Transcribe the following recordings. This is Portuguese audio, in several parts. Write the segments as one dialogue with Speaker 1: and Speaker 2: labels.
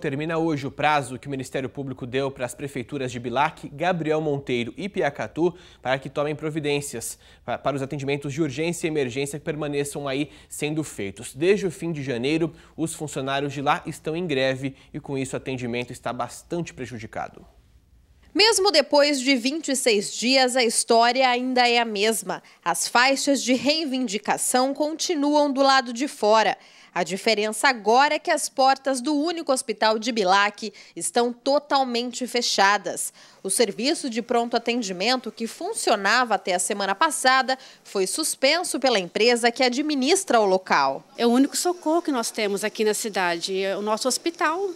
Speaker 1: Termina hoje o prazo que o Ministério Público deu para as prefeituras de Bilac, Gabriel Monteiro e Piacatu para que tomem providências para os atendimentos de urgência e emergência que permaneçam aí sendo feitos. Desde o fim de janeiro, os funcionários de lá estão em greve e com isso o atendimento está bastante prejudicado.
Speaker 2: Mesmo depois de 26 dias, a história ainda é a mesma. As faixas de reivindicação continuam do lado de fora. A diferença agora é que as portas do único hospital de Bilac estão totalmente fechadas. O serviço de pronto atendimento, que funcionava até a semana passada, foi suspenso pela empresa que administra o local. É o único socorro que nós temos aqui na cidade, é o nosso hospital.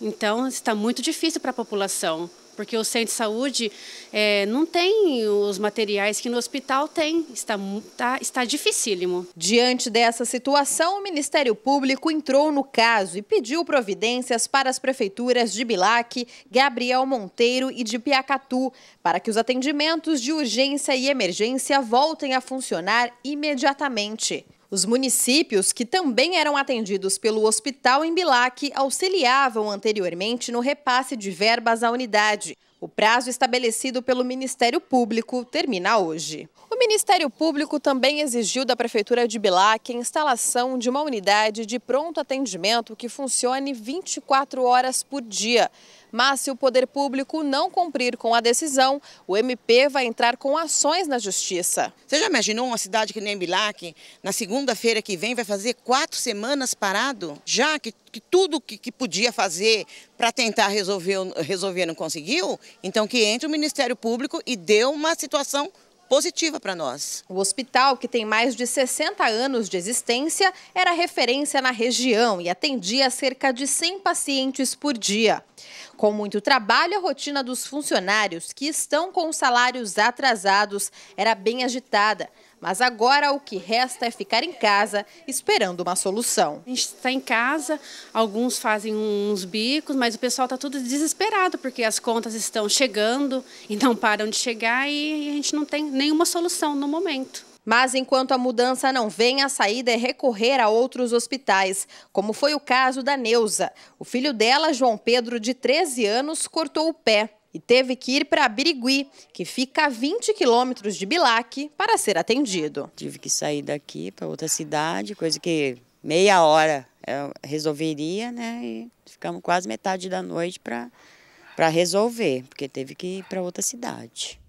Speaker 3: Então, está muito difícil para a população porque o centro de saúde é, não tem os materiais que no hospital tem, está, está, está dificílimo.
Speaker 2: Diante dessa situação, o Ministério Público entrou no caso e pediu providências para as prefeituras de Bilac, Gabriel Monteiro e de Piacatu, para que os atendimentos de urgência e emergência voltem a funcionar imediatamente. Os municípios, que também eram atendidos pelo Hospital em Bilac, auxiliavam anteriormente no repasse de verbas à unidade. O prazo estabelecido pelo Ministério Público termina hoje. Ministério Público também exigiu da Prefeitura de Bilac a instalação de uma unidade de pronto atendimento que funcione 24 horas por dia. Mas se o poder público não cumprir com a decisão,
Speaker 4: o MP vai entrar com ações na justiça. Você já imaginou uma cidade que nem Bilac, na segunda-feira que vem, vai fazer quatro semanas parado? Já que, que tudo que, que podia fazer para tentar resolver, resolver não conseguiu? Então que entre o Ministério Público e dê uma situação positiva para nós.
Speaker 2: O hospital, que tem mais de 60 anos de existência, era referência na região e atendia cerca de 100 pacientes por dia. Com muito trabalho, a rotina dos funcionários que estão com salários atrasados era bem agitada. Mas agora o que resta é ficar em casa esperando uma solução. A gente está em casa, alguns fazem
Speaker 3: uns bicos, mas o pessoal está tudo desesperado porque as contas estão chegando e não param
Speaker 2: de chegar e a gente não tem nenhuma solução no momento. Mas enquanto a mudança não vem, a saída é recorrer a outros hospitais, como foi o caso da Neuza. O filho dela, João Pedro, de 13 anos, cortou o pé e teve que ir para Birigui,
Speaker 4: que fica a 20 quilômetros de Bilac, para ser atendido. Tive que sair daqui para outra cidade, coisa que meia hora resolveria, né? E ficamos quase metade da noite para resolver, porque teve que ir para outra cidade.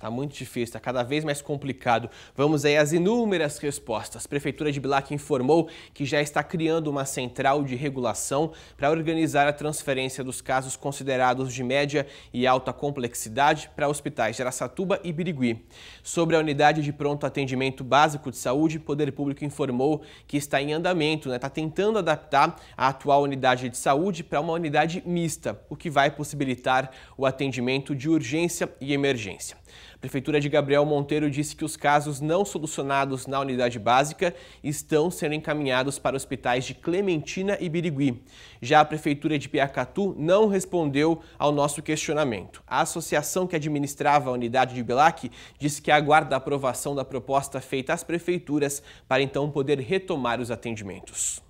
Speaker 1: Está muito difícil, está cada vez mais complicado. Vamos aí às inúmeras respostas. A Prefeitura de Bilac informou que já está criando uma central de regulação para organizar a transferência dos casos considerados de média e alta complexidade para hospitais de Araçatuba e Birigui. Sobre a unidade de pronto atendimento básico de saúde, o Poder Público informou que está em andamento, né? está tentando adaptar a atual unidade de saúde para uma unidade mista, o que vai possibilitar o atendimento de urgência e emergência. Prefeitura de Gabriel Monteiro disse que os casos não solucionados na unidade básica estão sendo encaminhados para hospitais de Clementina e Birigui. Já a Prefeitura de Piacatu não respondeu ao nosso questionamento. A associação que administrava a unidade de Belac disse que aguarda a aprovação da proposta feita às prefeituras para então poder retomar os atendimentos.